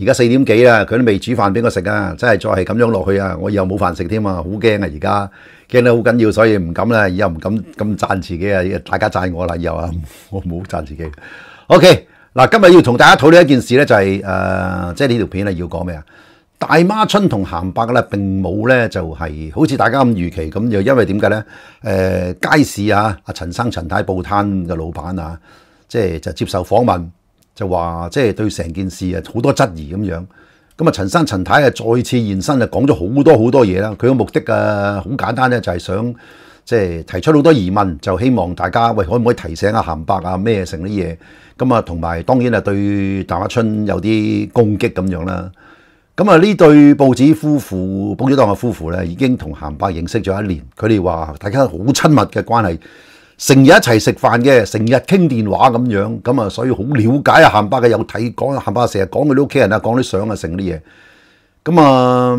而家四點幾啦，佢都未煮飯俾我食啊！真係再係咁樣落去啊，我又冇飯食添啊，好驚啊！而家驚得好緊要，所以唔敢啦，後唔敢咁讚自己啊！大家讚我啦，後啊，我冇讚自己。OK，嗱，今日要同大家討論一件事呢、就係誒，即係呢條片啊，要講咩啊？大媽春同鹹伯咧並冇呢，就係好似大家咁預期咁，又因為點解呢？誒，街市啊，阿陳生、陳太報攤嘅老闆啊，即係就接受訪問。就話即係對成件事啊好多質疑咁樣，咁啊陳生陳太啊再次現身啊講咗好多好多嘢啦，佢嘅目的啊好簡單咧，就係想即係提出好多疑問，就希望大家喂可唔可以提醒阿鹹伯啊咩成啲嘢，咁啊同埋當然啊對大家春有啲攻擊咁樣啦，咁啊呢對報紙夫婦報紙檔嘅夫婦咧已經同鹹伯認識咗一年，佢哋話大家好親密嘅關係。成日一齐食饭嘅，成日倾电话咁样，咁啊，所以好了解啊。咸伯嘅有睇讲，咸伯成日讲佢啲屋企人啊，讲啲相啊，成啲嘢。咁啊，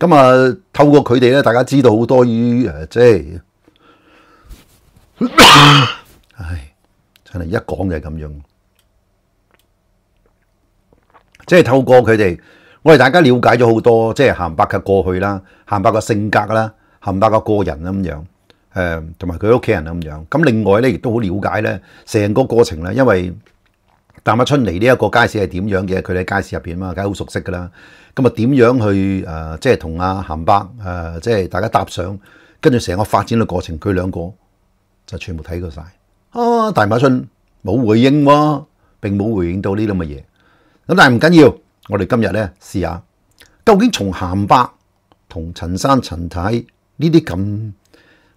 咁啊，透过佢哋咧，大家知道好多于诶，即系，唉，真系一讲就系咁样。即系透过佢哋，我哋大家了解咗好多，即系咸伯嘅过去啦，咸伯嘅性格啦，咸伯嘅个人咁样。誒同埋佢屋企人咁樣咁。另外咧，亦都好了解咧成個過程咧，因為大馬春嚟呢一個街市係點樣嘅，佢喺街市入邊啊嘛，梗係好熟悉噶啦。咁啊，點樣去誒即係同阿鹹伯誒即係大家搭上，跟住成個發展嘅過程，佢兩個就全部睇過晒。啊！大馬春冇回應喎，並冇回應到呢啲咁嘅嘢。咁但係唔緊要，我哋今日咧試下究竟從鹹伯同陳生、陳太呢啲咁。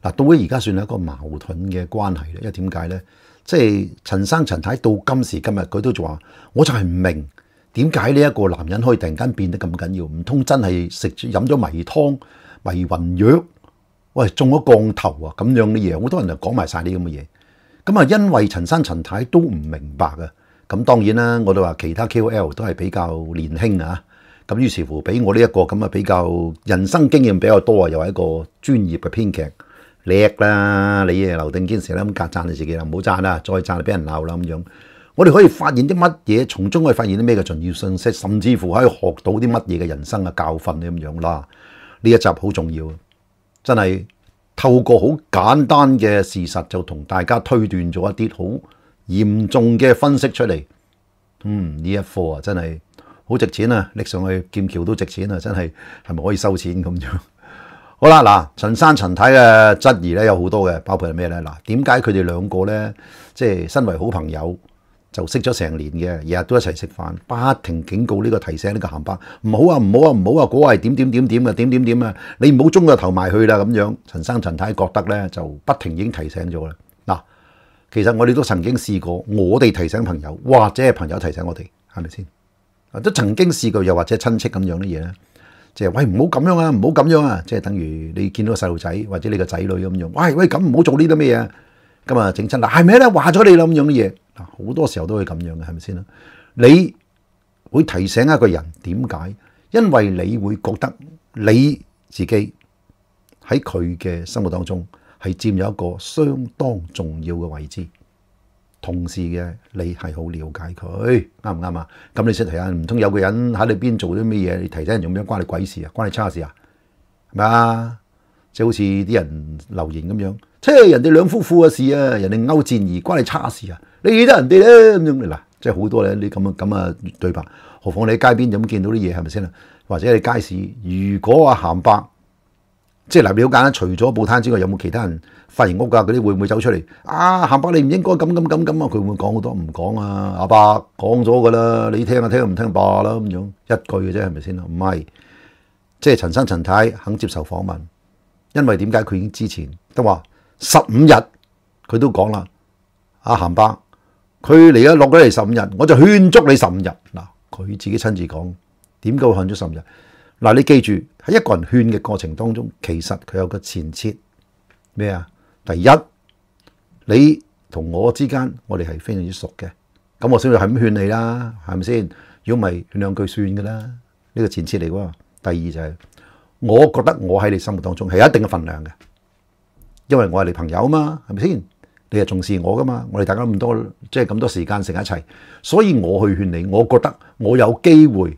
嗱，到咗而家算係一個矛盾嘅關係咧，因為點解咧？即係陳生陳太到今時今日，佢都仲話：，我就係唔明點解呢一個男人可以突然間變得咁緊要，唔通真係食飲咗迷湯迷魂藥，喂中咗降頭啊咁樣嘅嘢。好多人就講埋晒啲咁嘅嘢。咁啊，因為陳生陳太都唔明白嘅，咁當然啦，我哋話其他 K O L 都係比較年輕啊，咁於是乎俾我呢一個咁啊比較人生經驗比較多啊，又係一個專業嘅編劇。叻啦，你啊，刘定坚成日咁夹赞你自己啦，唔好赞啦，再赞就俾人闹啦咁样。我哋可以发现啲乜嘢，从中可以发现啲咩嘅重要信息，甚至乎可以学到啲乜嘢嘅人生嘅教训咁样啦。呢一集好重要，真系透过好简单嘅事实就同大家推断咗一啲好严重嘅分析出嚟。嗯，呢一课啊，真系好值钱啊，拎上去剑桥都值钱啊，真系系咪可以收钱咁样？好啦，嗱，陳生、陳太嘅質疑咧有好多嘅，包括系咩咧？嗱，點解佢哋兩個咧，即係身為好朋友就識咗成年嘅，日日都一齊食飯，不停警告呢個提醒呢個函班。唔好啊，唔好啊，唔好啊，嗰個係點點點點嘅，點點點啊，你唔好中個頭埋去啦咁樣。陳生、陳太覺得咧就不停已經提醒咗啦。嗱，其實我哋都曾經試過，我哋提醒朋友，或者係朋友提醒我哋，係咪先？都曾經試過，又或者親戚咁樣啲嘢咧。即係喂唔好咁樣啊，唔好咁樣啊！即係等於你見到個細路仔或者你個仔女咁樣，喂喂咁唔好做呢啲咩嘢，咁啊整親啦，係咪咧？話咗你啦咁樣嘅嘢，好多時候都會咁樣嘅，係咪先啦？你會提醒一個人點解？因為你會覺得你自己喺佢嘅生活當中係佔有一個相當重要嘅位置。同事嘅你係好了解佢啱唔啱啊？咁你識提下，唔通有個人喺你邊做啲咩嘢？你提醒人用咩關你鬼事啊？關你叉事啊？係咪啊？即係好似啲人留言咁樣，即係人哋兩夫婦嘅事啊，人哋勾戰而關你叉事啊？你理得人哋咧咁樣嚟嗱，即係好多咧啲咁啊咁啊對白。何況你喺街邊咁見到啲嘢係咪先啊？或者你街市，如果啊行伯。即係了解啦，除咗報攤之外，有冇其他人發現屋噶？嗰啲會唔會走出嚟？啊，鹹伯，你唔應該咁咁咁咁啊！佢會講好多唔講啊，阿爸講咗噶啦，你聽啊聽唔聽罷啦咁樣，一句嘅啫，係咪先啊？唔係，即係陳生陳太肯接受訪問，因為點解佢已經之前都話十五日，佢都講啦，阿鹹伯，佢嚟咗落咗嚟十五日，我就勸足你十五日嗱，佢自己親自講點夠勸咗十五日。嗱，你記住喺一個人勸嘅過程當中，其實佢有個前设咩啊？第一，你同我之間，我哋係非常之熟嘅，咁我先会系咁勸你啦，係咪先？如果唔係，勸兩句算噶啦，呢個前设嚟喎。第二就係，我覺得我喺你生活當中係有一定嘅份量嘅，因為我係你朋友啊嘛，係咪先？你系重視我噶嘛，我哋大家咁多即係咁多時間成一齊，所以我去勸你，我覺得我有機會。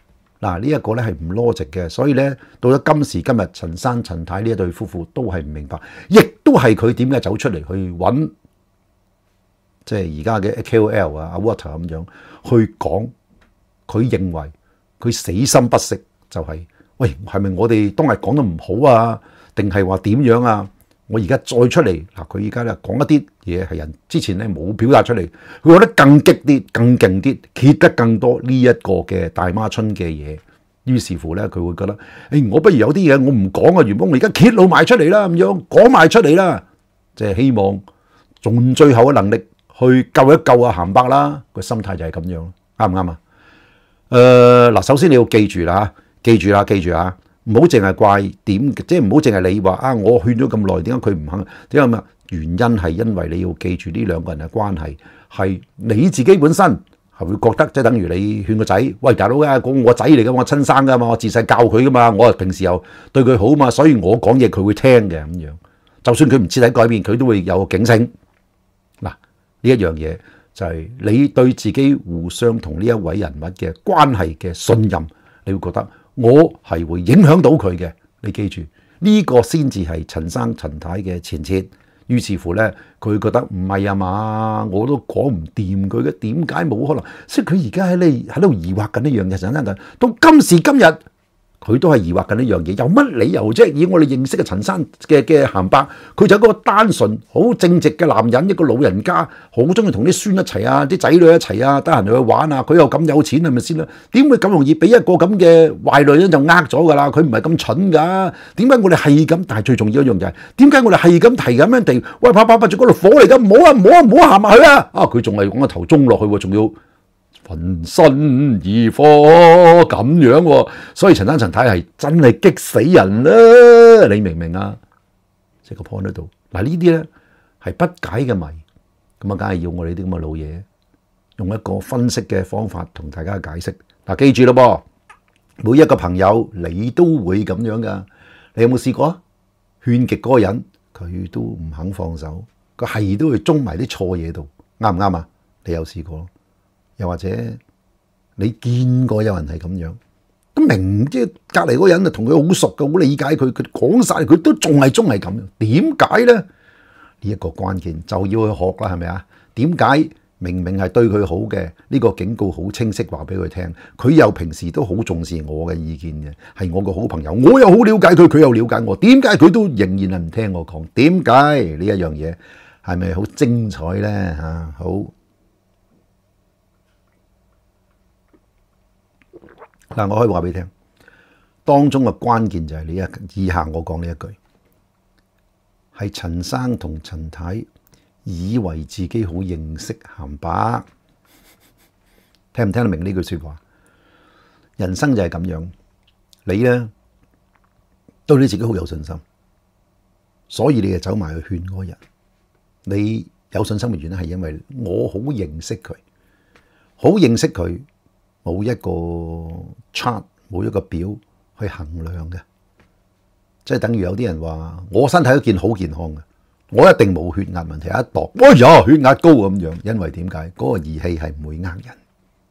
嗱，呢一個咧係唔 logic 嘅，所以咧到咗今時今日，陳生陳太呢一對夫婦都係唔明白，亦都係佢點解走出嚟去揾，即係而家嘅 KOL 啊、阿 Water 咁樣去講，佢認為佢死心不息，就係喂，係咪我哋當日講得唔好啊？定係話點樣啊？我而家再出嚟嗱，佢而家咧講一啲嘢係人之前咧冇表達出嚟，佢覺得更激啲、更勁啲，揭得更多呢一個嘅大媽春嘅嘢。於是乎咧，佢會覺得，誒，我不如有啲嘢我唔講啊，原本我而家揭露埋出嚟啦，咁樣講埋出嚟啦，即係希望盡最後嘅能力去救一救阿鹹伯啦。個心態就係咁樣，啱唔啱啊？誒，嗱，首先你要記住啦，記住啦，記住啊！唔好净系怪点，即系唔好净系你话啊！我劝咗咁耐，点解佢唔肯？点解咁啊？原因系因为你要记住呢两个人嘅关系系你自己本身系会觉得，即系等于你劝个仔喂大佬啊，讲我仔嚟噶，我亲生噶嘛，我自细教佢噶嘛，我平时又对佢好嘛，所以我讲嘢佢会听嘅咁样。就算佢唔彻底改变，佢都会有警醒。嗱，呢一样嘢就系你对自己互相同呢一位人物嘅关系嘅信任，你会觉得。我系会影响到佢嘅，你记住呢个先至系陈生陈太嘅前设，于是乎咧，佢觉得唔系啊嘛，我都讲唔掂佢嘅，点解冇可能？所以佢而家喺你喺度疑惑紧一样嘢，争生紧，到今时今日。佢都係疑惑緊一樣嘢，有乜理由即以我哋認識嘅陳生嘅嘅行白，佢就係一個單純、好正直嘅男人，一個老人家，好中意同啲孫一齊啊，啲仔女一齊啊，得閒去玩啊。佢又咁有錢係咪先啦？點會咁容易俾一個咁嘅壞女人就呃咗㗎啦？佢唔係咁蠢㗎。點解我哋係咁？但係最重要一樣就係點解我哋係咁提咁樣提？喂！啪啪啪！仲嗰度火嚟㗎！唔好啊！唔好啊！唔好行埋去啊！啊！佢仲係個頭中落去喎，仲要。浑身而发咁样，所以陈丹陈太系真系激死人啦！你明唔明啊？即系个 point 喺度。嗱呢啲咧系不解嘅谜，咁啊，梗系要我哋啲咁嘅老嘢用一个分析嘅方法同大家解释。嗱，记住咯噃，每一个朋友你都会咁样噶，你有冇试过劝极嗰个人佢都唔肯放手，佢系都会中埋啲错嘢度，啱唔啱啊？你有试过？又或者你見過有人係咁樣？咁明即隔離嗰個人啊，同佢好熟嘅，好理解佢。佢講晒佢都仲係，仲係咁。點解咧？呢一個關鍵就要去學啦，係咪啊？點解明明係對佢好嘅？呢個警告好清晰，話俾佢聽。佢又平時都好重視我嘅意見嘅，係我個好朋友，我又好了解佢，佢又了解我。點解佢都仍然係唔聽我講？點解呢一樣嘢係咪好精彩咧？嚇好！嗱，我可以话俾你听，当中嘅关键就系你啊。以下我讲呢一句，系陈生同陈太以为自己好认识咸把，听唔听得明呢句说话？人生就系咁样，你咧对你自己好有信心，所以你就走埋去劝嗰人。你有信心嘅原因系因为我好认识佢，好认识佢。冇一个 chart，冇一个表去衡量嘅，即系等於有啲人话我身体都健好健康嘅，我一定冇血压问题，一度哎呀血压高咁样，因为点解？嗰个仪器系唔会呃人，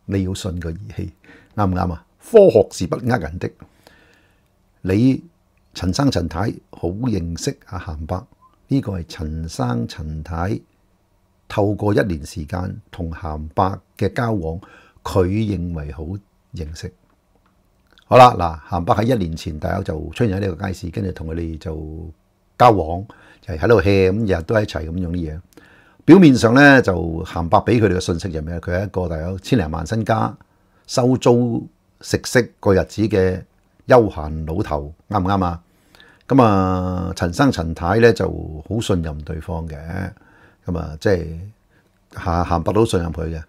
你要信个仪器啱唔啱啊？科学是不呃人的。你陈生陈太好认识阿咸伯，呢个系陈生陈太透过一年时间同咸伯嘅交往。佢認為好認識，好啦嗱，咸伯喺一年前大家就出現喺呢個街市，跟住同佢哋就交往，就喺度 hea 咁，日日都喺一齊咁用啲嘢。表面上咧就咸伯俾佢哋嘅信息係咩？佢係一個大有千零萬身家，收租食息過日子嘅休閒老頭，啱唔啱啊？咁啊，陳生陳太咧就好信任對方嘅，咁啊即系咸咸伯都信任佢嘅。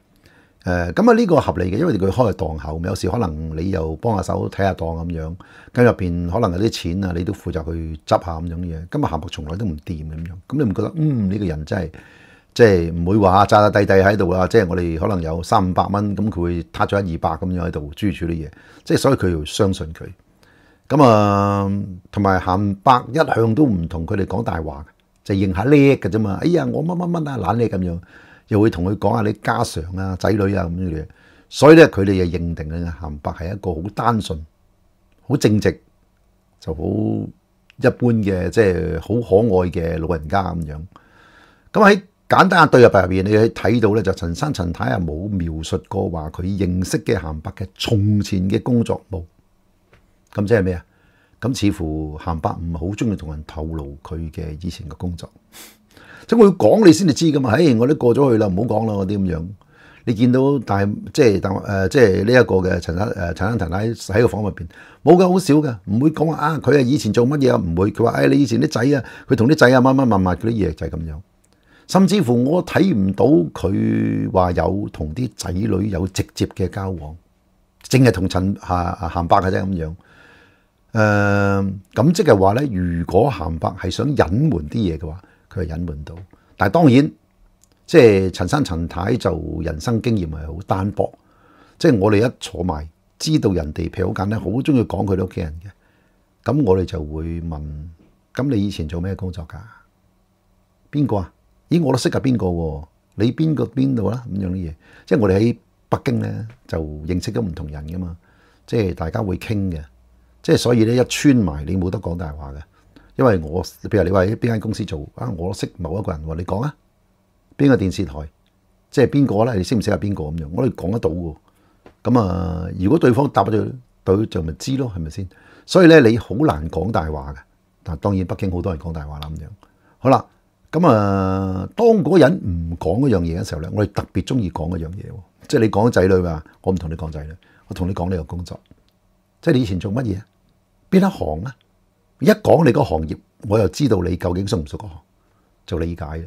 誒咁啊呢個合理嘅，因為佢開檔口，有時可能你又幫下手睇下檔咁樣，跟入邊可能有啲錢啊，你都負責去執下咁樣嘢。今日鹹伯從來都唔掂咁樣，咁你唔覺得嗯呢個人真係即係唔會話渣渣低低喺度啊？即係我哋可能有三五百蚊，咁佢會塌咗一二百咁樣喺度諸諸啲嘢，即係所以佢要相信佢。咁啊，同埋鹹伯一向都唔同佢哋講大話，就認下叻嘅啫嘛。哎呀，我乜乜乜啊，懶叻咁樣。又會同佢講下啲家常啊、仔女啊咁樣嘅嘢，所以咧佢哋就認定嘅鹹伯係一個好單純、好正直、就好一般嘅，即係好可愛嘅老人家咁樣。咁喺簡單嘅對入白入面，你睇到咧就陳生陳太啊冇描述過話佢認識嘅鹹伯嘅從前嘅工作冇。咁即係咩啊？咁似乎鹹伯唔系好中意同人透露佢嘅以前嘅工作。点佢讲你先至知噶嘛？唉，我都过咗去啦，唔好讲啦，嗰啲咁样。你见到但系即系但诶，即系呢一个嘅陈生诶，陈生太太喺个房入边冇噶，好少噶，唔会讲啊。佢啊以前做乜嘢啊？唔会。佢话：，唉，你以前啲仔啊，佢同啲仔啊，乜乜乜乜嗰啲嘢就系咁样。甚至乎我睇唔到佢话有同啲仔女有直接嘅交往，净系同陈啊咸伯嘅啫咁样。诶，咁即系话咧，如果咸伯系想隐瞒啲嘢嘅话。佢係隱瞞到，但係當然，即係陳生陳太就人生經驗係好單薄，即係我哋一坐埋，知道人哋皮好簡單，好中意講佢哋屋企人嘅，咁我哋就會問：咁你以前做咩工作㗎？邊個啊？咦，我都識㗎邊個喎？你邊個邊度啦？咁樣啲嘢，即係我哋喺北京咧，就認識咗唔同人噶嘛，即係大家會傾嘅，即係所以咧一穿埋，你冇得講大話嘅。因为我，譬如你话边间公司做啊，我识某一个人话你讲啊，边个电视台，即系边个咧？你识唔识啊？边个咁样？我哋讲得到喎。咁啊，如果对方答咗，對就咪知咯，系咪先？所以咧，你好难讲大话嘅。但当然北京好多人讲大话啦咁样。好啦，咁啊，当嗰人唔讲嗰样嘢嘅时候咧，我哋特别中意讲嗰样嘢。即系你讲仔女嘛，我唔同你讲仔女，我同你讲你个工作。即系你以前做乜嘢啊？边一行啊？一講你个行業，我又知道你究竟熟唔熟個行，就理解啦。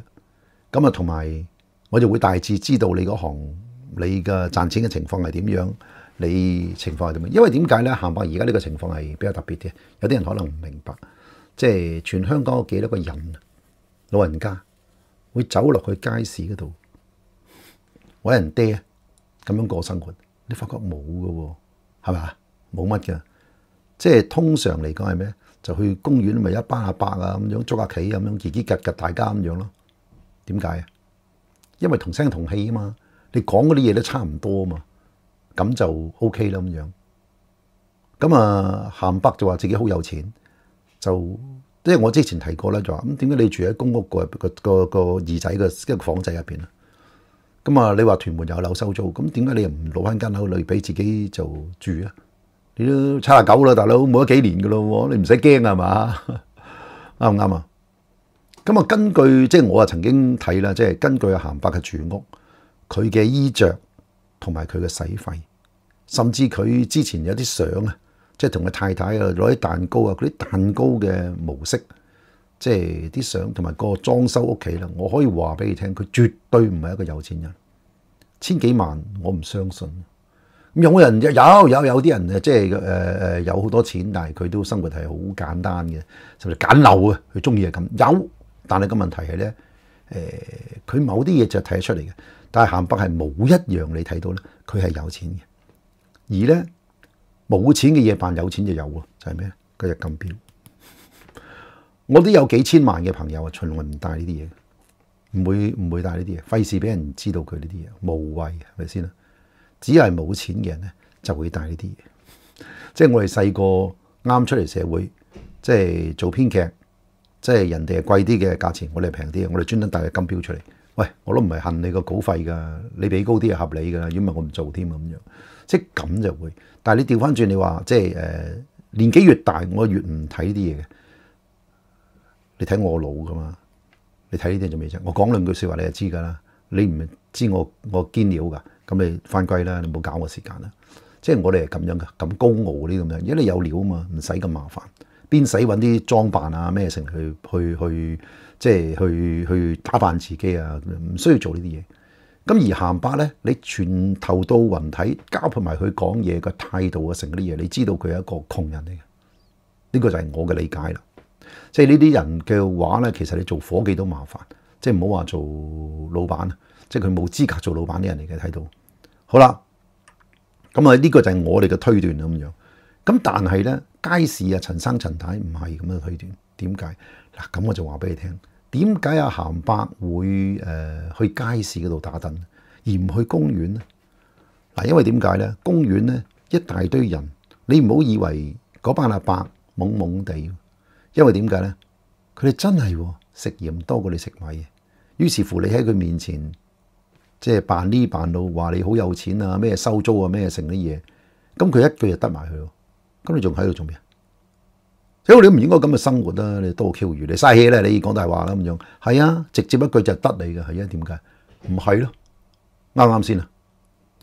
咁啊，同埋我就會大致知道你嗰行你嘅賺錢嘅情況係點樣，你情況係點？因為點解咧？限白而家呢個情況係比較特別啲，有啲人可能唔明白，即係全香港有幾多個人老人家會走落去街市嗰度搵人爹咁樣過生活？你發覺冇噶，喎，係啊？冇乜噶，即係通常嚟講係咩？就去公園咪一班阿伯啊咁樣捉下棋咁樣，自己夾夾大家咁樣咯。點解啊？因為同聲同氣啊嘛，你講嗰啲嘢都差唔多啊嘛，咁就 OK 啦咁樣。咁啊，鹹伯就話自己好有錢，就即係我之前提過咧，就話咁點解你住喺公屋個個個個二仔嘅即係房仔入邊啊？咁啊，你話屯門有樓收租，咁點解你又唔攞翻間樓嚟俾自己就住啊？你都七廿九啦，大佬冇咗幾年噶咯，你唔使驚係嘛？啱唔啱啊？咁啊，根據即係我啊曾經睇啦，即係根據阿咸伯嘅住屋、佢嘅衣着同埋佢嘅使費，甚至佢之前有啲相啊，即係同佢太太啊攞啲蛋糕啊，嗰啲蛋糕嘅模式，即係啲相同埋個裝修屋企啦，我可以話俾你聽，佢絕對唔係一個有錢人，千幾萬我唔相信。有啲人有有有啲人啊，即係誒有好多錢，但係佢都生活係好簡單嘅，甚至簡陋啊，佢中意係咁有，但係個問題係咧，誒佢某啲嘢就睇得出嚟嘅，但係鹹北係冇一樣你睇到咧，佢係有錢嘅，而咧冇錢嘅嘢扮有錢就有喎，就係咩？佢就金表，我都有幾千萬嘅朋友啊，從來唔帶呢啲嘢，唔會唔會帶呢啲嘢，費事俾人知道佢呢啲嘢，無謂係咪先啦？只系冇錢嘅人咧就會呢啲，嘢。即係我哋細個啱出嚟社會，即係做編劇，即係人哋係貴啲嘅價錢，我哋平啲，我哋專登帶個金標出嚟。喂，我都唔係恨你個稿費㗎，你俾高啲係合理㗎啦，如果唔係我唔做添咁樣。即係咁就會，但係你調翻轉，你話即係誒年紀越大，我越唔睇呢啲嘢嘅。你睇我老㗎嘛？你睇呢啲做咩啫？我講兩句説話，你就知㗎啦。你唔知我我堅料㗎。咁你翻歸啦，你冇搞我時間啦。即係我哋係咁樣嘅，咁高傲啲咁樣，因為有料啊嘛，唔使咁麻煩，邊使揾啲裝扮啊咩成去去去，即係去去打扮自己啊，唔需要做呢啲嘢。咁而鹹巴咧，你全頭到雲體交配埋佢講嘢嘅態度啊，成嗰啲嘢，你知道佢係一個窮人嚟嘅。呢個就係我嘅理解啦。即係呢啲人嘅話咧，其實你做伙計都麻煩，即係唔好話做老闆啊。即係佢冇資格做老闆啲人嚟嘅睇到，好啦，咁啊呢個就係我哋嘅推斷咁樣。咁但係咧街市啊陳生陳太唔係咁嘅推斷，點解嗱？咁我就話俾你聽，點解阿鹹伯會誒去街市嗰度打燈，而唔去公園咧？嗱，因為點解咧？公園咧一大堆人，你唔好以為嗰班阿伯懵懵地，因為點解咧？佢哋真係食鹽多過你食米於是乎你喺佢面前。即系扮呢扮到话你好有钱啊咩收租啊咩剩啲嘢，咁佢一句就得埋佢，咁你仲喺度做咩？你好你唔应该咁嘅生活啊！你多 Q 如你嘥气啦！你讲大话啦咁样，系啊，直接一句就得你嘅，系啊，點点解？唔系咯，啱啱先啊，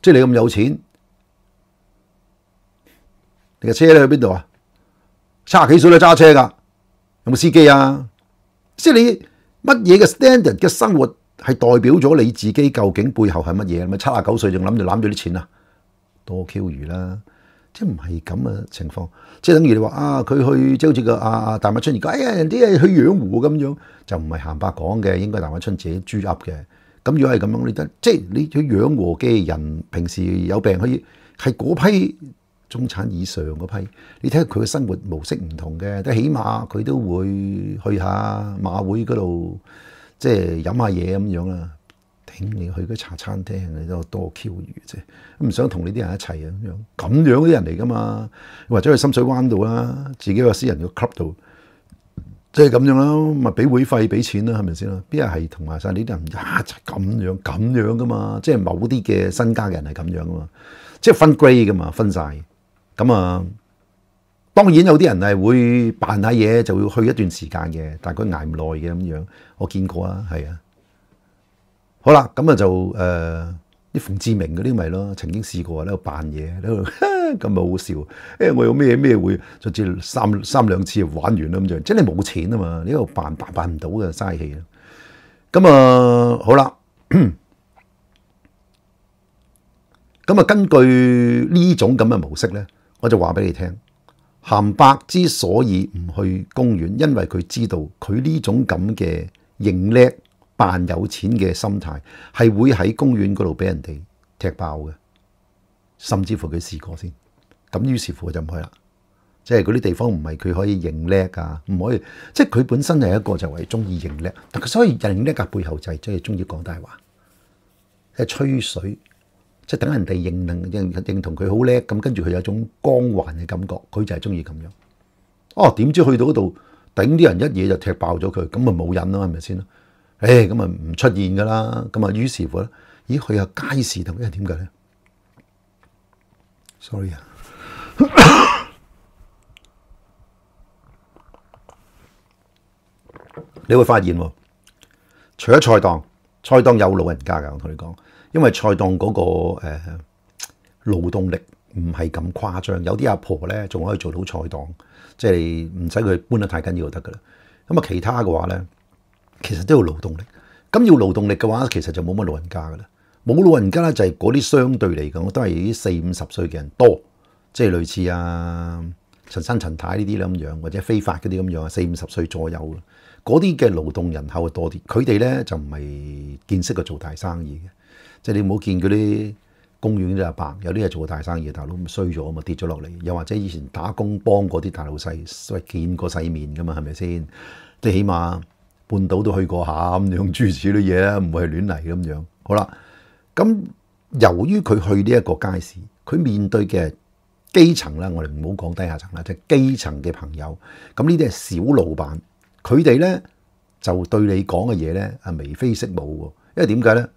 即系你咁有钱，你嘅车咧去边度啊？卅几岁都揸车噶，有冇司机啊？即系你乜嘢嘅 standard 嘅生活？係代表咗你自己究竟背後係乜嘢？咁七啊九歲仲諗住攬咗啲錢啊，多 Q 餘啦！即係唔係咁嘅情況？即係等於你話啊，佢去即係好似個啊啊大馬春而家，哎呀人啲係去養護咁樣，就唔係鹹白講嘅，應該大馬春自己豬鴨嘅。咁如果係咁樣，你得即係你去養護嘅人，平時有病可以係嗰批中產以上嗰批。你睇下佢嘅生活模式唔同嘅，即起碼佢都會去下馬會嗰度。即係飲下嘢咁樣啦，頂你去嗰茶餐廳，你都多 Q 魚啫，唔想同你啲人一齊啊咁樣，咁樣啲人嚟噶嘛？或者去深水灣度啊，自己個私人個 club 度，即係咁樣啦，咪俾會費俾錢啦，係咪先啦？邊日係同埋晒呢啲人一齊咁樣咁樣噶嘛？即係某啲嘅身家人係咁樣噶嘛？即係分 grade 噶嘛，分晒。咁啊！当然有啲人系会扮下嘢，就会去一段时间嘅，但系佢挨唔耐嘅咁样，我见过啊，系啊。好啦，咁啊就诶，啲冯志明嗰啲咪咯，曾经试过喺度扮嘢，喺度 咁咪好笑。诶，我有咩咩会，就至三三两次玩完啦咁样，即系你冇钱啊嘛，喺度扮扮扮唔到嘅，嘥气啊。咁啊好啦，咁啊根据呢种咁嘅模式咧，我就话俾你听。咸伯之所以唔去公園，因為佢知道佢呢種咁嘅認叻扮有錢嘅心態，係會喺公園嗰度俾人哋踢爆嘅。甚至乎佢試過先，咁於是乎就唔去啦。即係嗰啲地方唔係佢可以認叻啊，唔可以，即係佢本身係一個就係中意認叻，但佢所以認叻嘅背後就係即係中意講大話，係吹水。即係等人哋認認認同佢好叻咁，跟住佢有種光環嘅感覺，佢就係中意咁樣。哦，點知去到嗰度頂啲人一嘢就踢爆咗佢，咁咪冇癮咯，係咪先？誒，咁咪唔出現噶啦。咁咪於是乎咧，咦，佢有街市同啲人點解咧？Sorry 啊！你會發現喎，除咗菜檔，菜檔有老人家㗎，我同你講。因為菜檔嗰個誒勞動力唔係咁誇張，有啲阿婆咧仲可以做到菜檔，即系唔使佢搬得太緊要就得噶啦。咁啊，其他嘅話咧，其實都要勞動力。咁要勞動力嘅話，其實就冇乜老人家噶啦，冇老人家咧就係嗰啲相對嚟講，都係啲四五十歲嘅人多，即係類似啊陳生陳太呢啲咁樣，或者非法嗰啲咁樣啊，四五十歲左右嗰啲嘅勞動人口啊多啲。佢哋咧就唔係見識嘅做大生意嘅。即系你唔好見嗰啲公園啲阿伯，有啲系做大生意，大佬咁衰咗啊嘛，跌咗落嚟。又或者以前打工幫嗰啲大老細，所以見過世面噶嘛，係咪先？即係起碼半島都去過下咁樣諸如此類嘢啦，唔會係亂嚟咁樣。好啦，咁由於佢去呢一個街市，佢面對嘅基層啦，我哋唔好講低下層啦，即係基層嘅朋友。咁呢啲係小老闆，佢哋咧就對你講嘅嘢咧，係眉飛色舞喎。因為點解咧？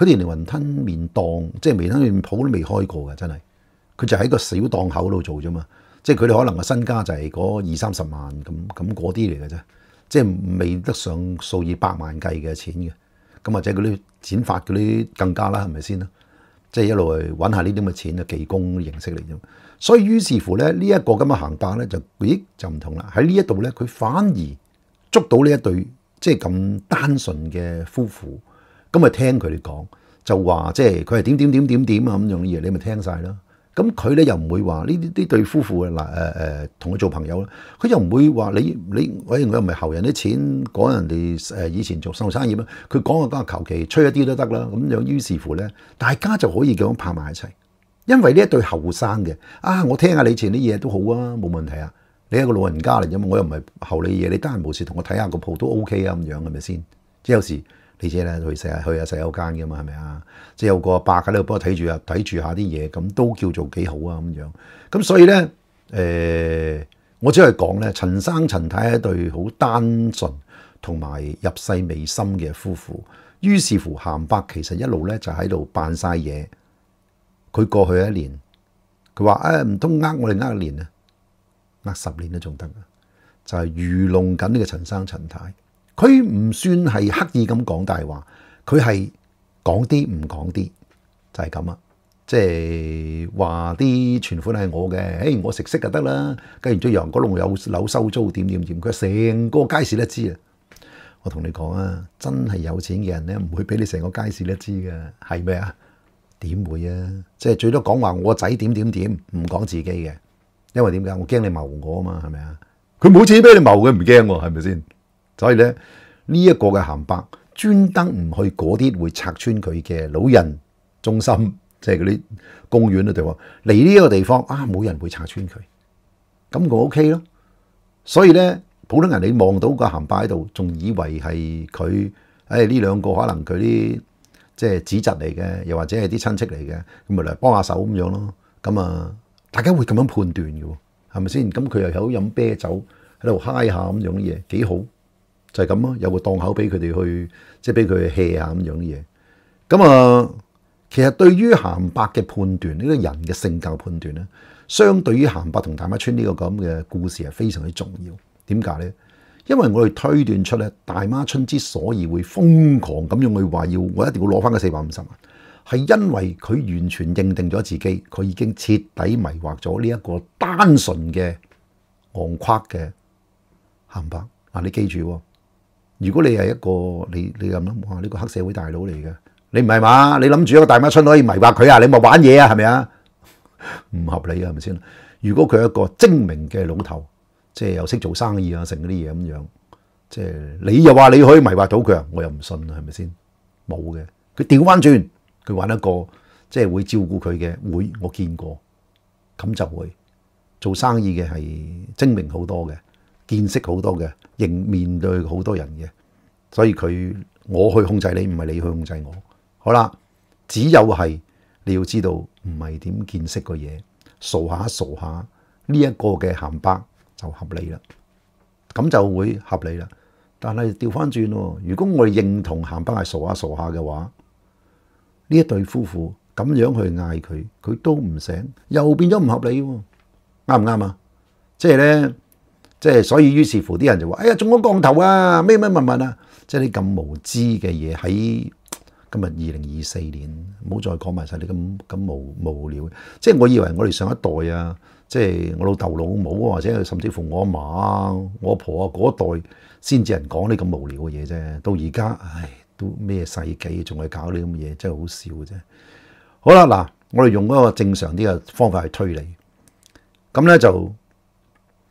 佢哋連雲吞面檔，即係雲吞面鋪都未開過嘅，真係佢就喺個小檔口度做啫嘛。即係佢哋可能個身家就係嗰二三十萬咁咁嗰啲嚟嘅啫，即係未得上數以百萬計嘅錢嘅。咁或者嗰啲剪髮嗰啲更加啦，係咪先啦？即係一路去揾下呢啲咁嘅錢嘅技工形式嚟啫。所以於是乎咧，呢一個咁嘅行當咧就咦就唔同啦。喺呢一度咧，佢反而捉到呢一對即係咁單純嘅夫婦。咁咪聽佢哋講，就話即係佢係點點點點點啊咁樣嘢，你咪聽晒咯。咁佢咧又唔會話呢啲呢對夫婦嗱誒誒同佢做朋友啦。佢又唔會話你你，我我又唔係後人啲錢，講人哋誒以前做生意啊。佢講啊講啊，求其吹一啲都得啦。咁樣於是乎咧，大家就可以咁拍埋一齊。因為呢一對後生嘅啊，我聽下你前啲嘢都好啊，冇問題啊。你係個老人家嚟啫嘛，我又唔係後你嘢，你得閒無事同我睇下個鋪都 OK 啊咁樣係咪先？即係有時。你知咧，去日去下洗手間嘅嘛，係咪啊？即係有個阿伯喺度幫我睇住啊，睇住下啲嘢，咁都叫做幾好啊咁樣。咁所以咧，誒，我只係講咧，陳生陳太一對好單純同埋入世未深嘅夫婦。於是乎，鹹伯其實一路咧就喺度扮晒嘢。佢過去一年，佢話：，誒，唔通呃我哋呃一年啊，呃十年都仲得啊，就係愚弄緊呢個陳生陳太。佢唔算系刻意咁講大話，佢係講啲唔講啲就係咁啊！即係話啲存款係我嘅，诶，我食息就得啦。跟住楊嗰龍有樓收租點點点，佢成個街市都知啊！我同你講啊，真係有錢嘅人咧，唔會俾你成個街市都知嘅，係咩啊？點會啊？即係最多講話我仔點點點，唔講自己嘅，因為點解？我驚你謀我啊嘛，係咪啊？佢冇錢俾你謀，佢唔驚喎，係咪先？所以咧呢一個嘅咸白專登唔去嗰啲會拆穿佢嘅老人中心，即係嗰啲公園嘅地方嚟呢個地方啊，冇人會拆穿佢，咁就 O K 咯。所以咧，普通人你望到個咸白喺度，仲以為係佢，诶呢兩個可能佢啲即係子侄嚟嘅，又或者係啲親戚嚟嘅，咁嚟幫下手咁樣咯。咁啊，大家會咁樣判斷嘅喎，係咪先？咁佢又喺度飲啤酒，喺度嗨下咁樣嘢，幾好。就係咁咯，有個檔口俾佢哋去，即係俾佢去 hea 啊咁樣啲嘢。咁啊，其實對於鹹白嘅判斷，呢個人嘅性格判斷咧，相對於鹹白同大媽村呢個咁嘅故事係非常之重要。點解咧？因為我哋推斷出咧，大媽春之所以會瘋狂咁樣去話要，我一定要攞翻個四百五十萬，係因為佢完全認定咗自己，佢已經徹底迷惑咗呢一個單純嘅昂闊嘅鹹白。嗱，你記住喎。如果你係一個你你咁諗哇呢個黑社會大佬嚟嘅，你唔係嘛？你諗住一個大媽春可以迷惑佢啊？你咪玩嘢啊？係咪啊？唔合理啊？係咪先？如果佢一個精明嘅老頭，即係又識做生意啊，成嗰啲嘢咁樣，即係你又話你可以迷惑到佢，我又唔信，係咪先？冇嘅，佢調翻轉，佢玩一個即係會照顧佢嘅會，我見過，咁就會做生意嘅係精明好多嘅。見識好多嘅，认面對好多人嘅，所以佢我去控制你，唔係你去控制我。好啦，只有係你要知道，唔係點見識個嘢傻下傻下呢一個嘅咸白就合理啦，咁就會合理啦。但係调翻轉，如果我認同咸白係傻下傻下嘅話，呢一對夫婦咁樣去嗌佢，佢都唔醒，又變咗唔合理喎，啱唔啱啊？即係咧。即係所以於是乎啲人就話：，哎呀，中咗降頭啊！咩咩問問啊！即係啲咁無知嘅嘢喺今日二零二四年，唔好再講埋晒啲咁咁無無聊嘅。即係我以為我哋上一代啊，即係我老豆老母或者甚至乎我阿媽啊、我阿婆啊嗰代先至人講啲咁無聊嘅嘢啫。到而家，唉，都咩世紀仲係搞啲咁嘅嘢，真係好笑嘅啫。好啦，嗱，我哋用一個正常啲嘅方法去推理，咁咧就。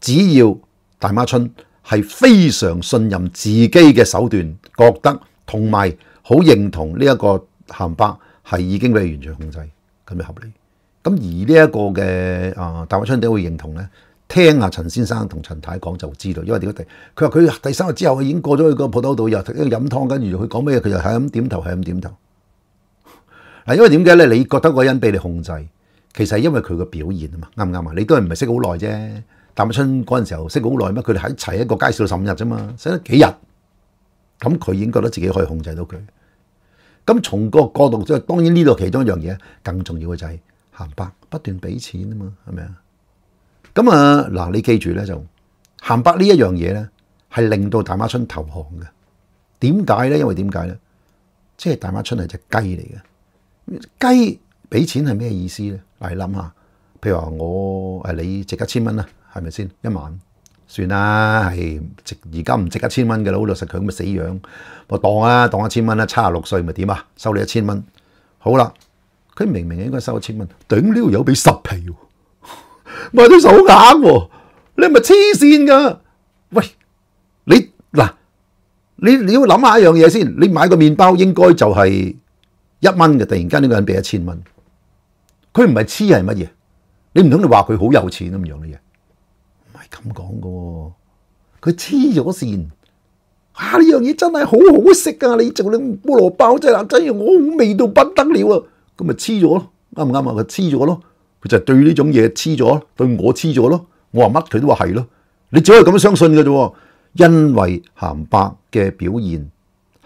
只要大妈春係非常信任自己嘅手段，覺得同埋好認同呢一個咸伯係已經俾完全控制咁，就合理。咁而呢一個嘅啊大妈春点會認同呢？聽下陳先生同陳太講就知道，因為點解？第佢話佢第三日之後，佢已經過咗去個铺头度，又喺度飲湯，跟住佢講咩，佢就係咁點頭，係咁點頭嗱。因為點解咧？你覺得个個人俾你控制，其實係因為佢個表現啊嘛，啱唔啱啊？你都係唔係識好耐啫？大馬春嗰陣時候識好耐咩？佢哋喺一齊一個街市度十五日啫嘛，識得幾日？咁佢已經覺得自己可以控制到佢。咁從個角度即系當然呢度其中一樣嘢，更重要嘅就係咸白不斷俾錢啊嘛，係咪啊？咁啊嗱，你記住咧，就咸白呢一樣嘢咧，係令到大馬春投降嘅。點解咧？因為點解咧？即係大馬春係只雞嚟嘅，雞俾錢係咩意思咧？你諗下，譬如話我诶，你值一千蚊啊！系咪先一萬算啦？係值而家唔值一千蚊嘅啦，好老實佢咁死樣，我當啊，當一千蚊啦。七十六歲咪點啊？收你一千蚊好啦。佢明明應該收一千蚊，頂了有俾十皮喎，我 哋手眼喎，你咪黐線噶。喂你嗱你你要諗下一樣嘢先，你買個麵包應該就係一蚊嘅，突然間呢個人俾一千蚊，佢唔係黐係乜嘢？你唔通你話佢好有錢咁樣嘅嘢？咁講噶，喎，佢黐咗線。啊！呢樣嘢真係好好食啊！你做你菠蘿包真係真嘅，我味道不得了啊！咁咪黐咗咯，啱唔啱啊？佢黐咗咯，佢就對呢種嘢黐咗，對我黐咗咯。我話乜佢都話係咯。你只可以咁相信嘅啫，因為咸伯嘅表現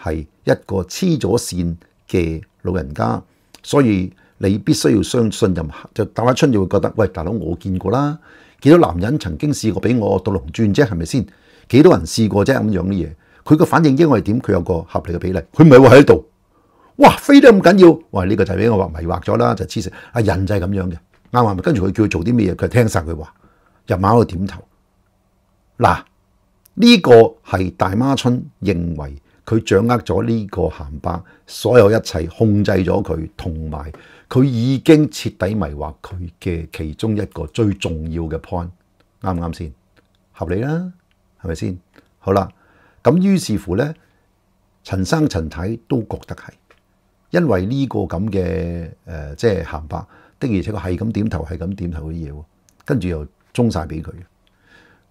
係一個黐咗線嘅老人家，所以你必須要相信，就就打一春就會覺得，喂大佬，我見過啦。几多男人曾经试过俾我堕龙转啫，系咪先？几多人试过啫咁样啲嘢？佢个反应因该系点？佢有个合理嘅比例，佢唔系话喺度。哇，飞得咁紧要！哇，呢个就俾我迷惑咗啦，就黐線。啊，人係咁样嘅。啱啱？跟住佢叫佢做啲咩嘢，佢听晒佢话，又猛喺度点头。嗱，呢个系大妈春认为佢掌握咗呢个咸巴，所有一切控制咗佢，同埋。佢已經徹底迷惑佢嘅其中一個最重要嘅 point，啱唔啱先合理啦？係咪先好啦？咁於是乎咧，陳生陳太都覺得係，因為呢個咁嘅誒，即係行白的而且確係咁點頭，係咁點頭嘅嘢，跟住又中曬俾佢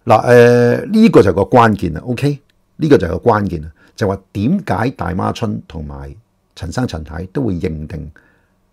嗱誒。呢個就個關鍵啦。OK，呢個就個關鍵啦，就話點解大媽春同埋陳生陳太都會認定。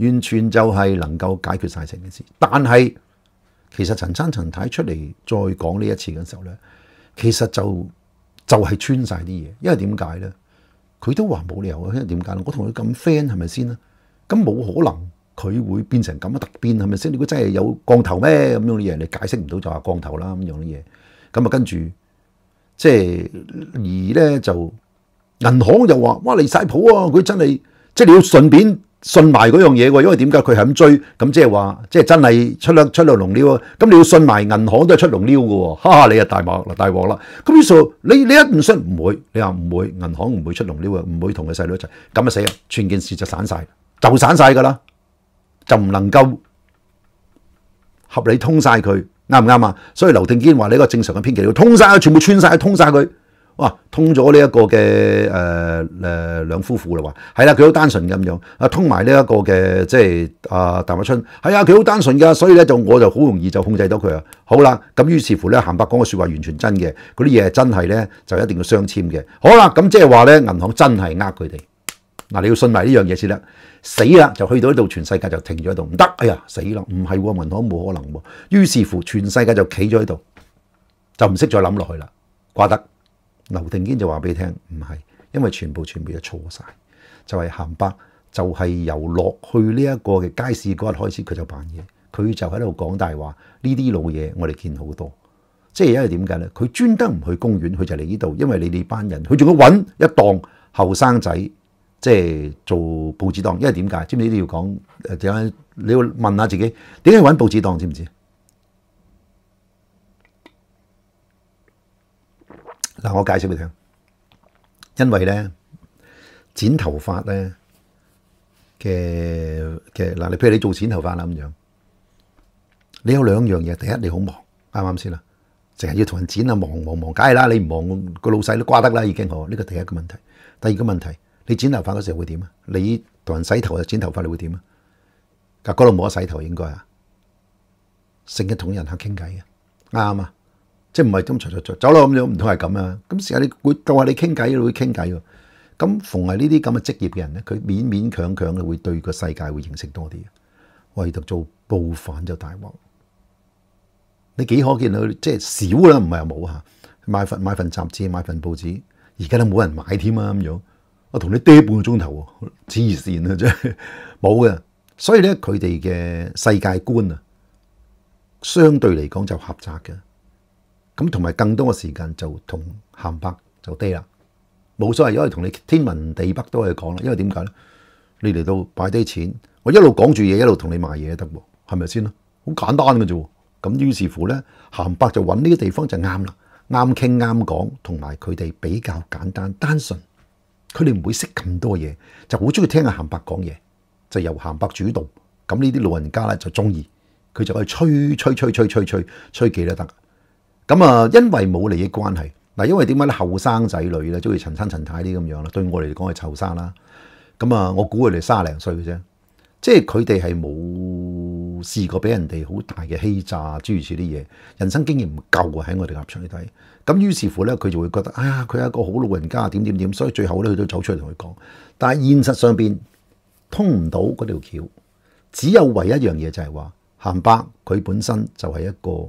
完全就係能夠解決晒成件事，但係其實陳生陳太出嚟再講呢一次嘅時候咧，其實就就係穿晒啲嘢，因為點解咧？佢都話冇理由啊，因為點解我同佢咁 friend 係咪先啦？咁冇可能佢會變成咁嘅突變係咪先？如果真係有光頭咩咁樣嘅嘢，你解釋唔到就話光頭啦咁樣嘅嘢，咁啊跟住即係而咧就銀行又話：，哇嚟晒譜啊！佢真係即係你要順便。信埋嗰样嘢喎，因为点解佢系咁追，咁即系话，即系真系出甩出甩龙撩啊！咁你要信埋银行都系出龙撩噶喎，哈你啊大鑊啦，大镬啦，咁於是你你一唔信唔会，你话唔会，银行唔会出龙撩啊，唔会同佢细佬一齐，咁啊死啊，全件事就散晒，就散晒噶啦，就唔能够合理通晒佢，啱唔啱啊？所以刘定坚话你個个正常嘅偏极要通晒全部穿晒通晒佢。哇，通咗呢一個嘅誒誒兩夫婦啦，話係啦，佢好單純咁樣啊，通埋呢一個嘅即係啊，陳百春係啊，佢好單純噶，所以咧就我就好容易就控制到佢啊。好啦，咁於是乎咧，鹹伯講嘅説話完全真嘅，嗰啲嘢真係咧，就一定要相簽嘅。好啦，咁即係話咧，銀行真係呃佢哋嗱，你要信埋呢樣嘢先啦。死啦，就去到呢度，全世界就停咗喺度，唔得，哎呀，死啦，唔係喎，銀行冇可能喎。於是乎，全世界就企咗喺度，就唔識再諗落去啦，瓜得。刘定坚就话俾听，唔系，因为全部全部嘢错晒，就系咸伯，就系由落去呢一个嘅街市嗰日开始，佢就扮嘢，佢就喺度讲大话。呢啲老嘢我哋见好多，即系因为点解咧？佢专登唔去公园，佢就嚟呢度，因为你哋班人，佢仲要揾一档后生仔，即系做报纸档。因为点解？知唔知呢要讲？诶，点解你要问下自己？点解揾报纸档？知唔知？嗱，我解释俾你听，因为咧剪头发咧嘅嘅嗱，你譬如你做剪头发啦咁样，你有两样嘢，第一你好忙，啱啱先啦？净系要同人剪啊，忙忙忙，梗系啦，你唔忙个老细都瓜得啦，已经好。呢个第一个问题。第二个问题，你剪头发嗰时会点啊？你同人洗头啊，剪头发，你会点啊？嗱，嗰度冇得洗头应该啊，成日同人客倾偈嘅，啱啊。即唔係咁嘈嘈走啦咁樣，唔通係咁啊？咁成日你會到下你傾偈，你會傾偈喎。咁逢係呢啲咁嘅職業嘅人咧，佢勉勉強強嘅會對個世界會認識多啲。唯獨做報犯就大鑊。你幾可見到即係少啦，唔係又冇嚇買份買份雜誌，買份報紙，而家都冇人買添啊咁樣。我同你嗲半個鐘頭，黐線啊！真係冇嘅。所以咧，佢哋嘅世界觀啊，相對嚟講就狹窄嘅。咁同埋更多嘅時間就同咸伯就低啦，冇所謂，因為同你天文地北都可以講啦。因為點解咧？你嚟到擺低錢，我一路講住嘢，一路同你賣嘢得喎，係咪先咯？好簡單嘅啫。咁於是乎咧，咸伯就揾呢啲地方就啱啦，啱傾啱講，同埋佢哋比較簡單單純，佢哋唔會識咁多嘢，就好中意聽阿咸伯講嘢，就由咸伯主導。咁呢啲老人家咧就中意，佢就以吹吹吹吹吹吹幾都得。咁啊，因為冇利益關係，嗱，因為點解咧？後生仔女咧，即如陳生、陳太啲咁樣啦，對我嚟講係後生啦。咁啊，我估佢哋卅零歲嘅啫，即係佢哋係冇試過俾人哋好大嘅欺詐，諸如此啲嘢，人生經驗唔夠啊，喺我哋合腸嚟睇。咁於是乎咧，佢就會覺得，啊，佢係一個好老人家，點點點，所以最後咧，佢都走出嚟同佢講。但係現實上邊通唔到嗰條橋，只有唯一一樣嘢就係話，鹹伯佢本身就係一個。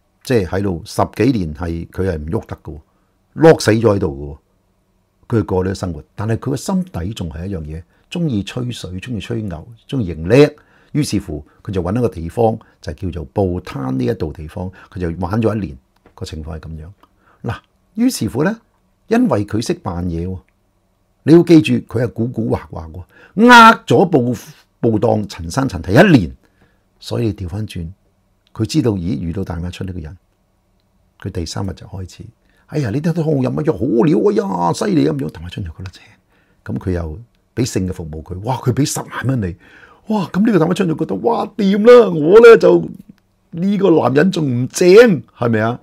即系喺度十幾年，系佢系唔喐得嘅，碌死咗喺度嘅。佢過呢啲生活，但系佢嘅心底仲係一樣嘢，中意吹水，中意吹牛，中意型叻。於是乎，佢就揾一個地方，就叫做布攤呢一度地方，佢就玩咗一年。個情況係咁樣。嗱，於是乎咧，因為佢識扮嘢，你要記住，佢係古古畫畫，呃咗布布檔陳生陳提一年，所以調翻轉。佢知道咦遇到大伟春呢个人，佢第三日就开始，哎呀呢啲好饮啊好料啊呀犀利咁样，大伟春就觉得正，咁佢又俾性嘅服务佢，哇佢俾十万蚊你，哇咁呢个大伟春就觉得哇掂啦，我咧就呢个男人仲唔正系咪啊？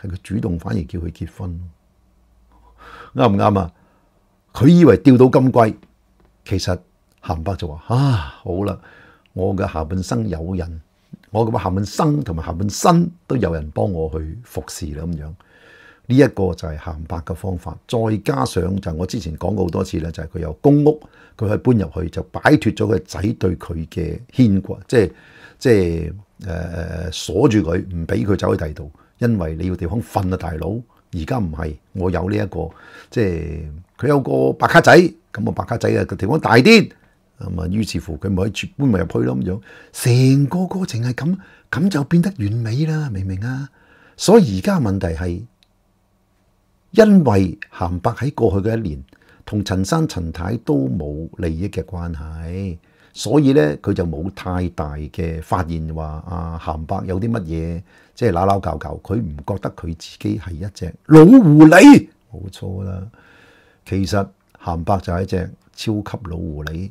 系佢主动反而叫佢结婚，啱唔啱啊？佢以为钓到金龟，其实咸伯就话啊好啦，我嘅下半生有人。我咁下半生同埋下半生都有人幫我去服侍啦咁樣，呢一個就係行白嘅方法，再加上就我之前講過好多次咧，就係佢有公屋，佢可以搬入去就擺脱咗佢仔對佢嘅牽掛，即係即系诶誒鎖住佢，唔俾佢走去第二度，因為你要地方瞓啊大佬。而家唔係，我有呢一個，即係佢有個白卡仔，咁啊白卡仔啊個地方大啲。咁啊，於是乎佢咪喺搬埋入去咯，咁樣成個過程係咁咁就變得完美啦。明唔明啊？所以而家問題係因為咸白喺過去嘅一年同陳生陳太都冇利益嘅關係，所以咧佢就冇太大嘅發現，話啊，咸白有啲乜嘢即係鬧鬧叫叫，佢唔覺得佢自己係一隻老狐狸，冇錯啦。其實咸白就係一隻超級老狐狸。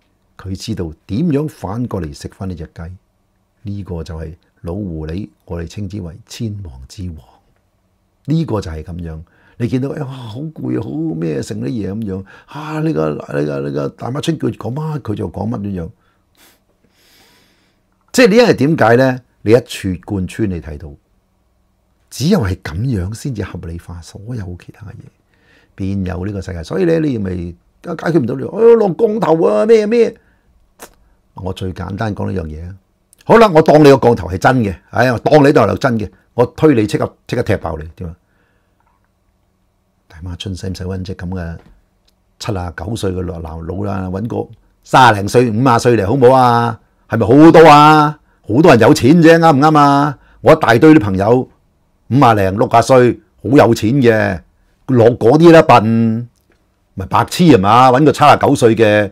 佢知道点样反过嚟食翻呢只鸡，呢个就系老狐狸，我哋称之为千王之王。呢个就系咁样，你见到诶，好攰啊，好咩成啲嘢咁样。吓呢个呢个呢个大妈出句讲乜，佢就讲乜咁样。即系呢一系点解咧？你一处贯穿你睇到，只有系咁样先至合理化所有其他嘢，便有呢个世界。所以咧，你咪解决唔到你，哎呀落光头啊，咩咩。我最簡單講呢樣嘢啊！好啦，我當你個降頭係真嘅，哎呀，當你都係真嘅，我推你即刻即刻踢爆你點啊！大媽，春唔使温只咁嘅七啊九歲嘅老老啦，揾個三零歲五啊歲嚟好唔好啊？係咪好多啊？好多人有錢啫，啱唔啱啊？我一大堆啲朋友五啊零六啊歲，好有錢嘅，攞嗰啲啦笨，咪白痴係嘛？揾個七啊九歲嘅。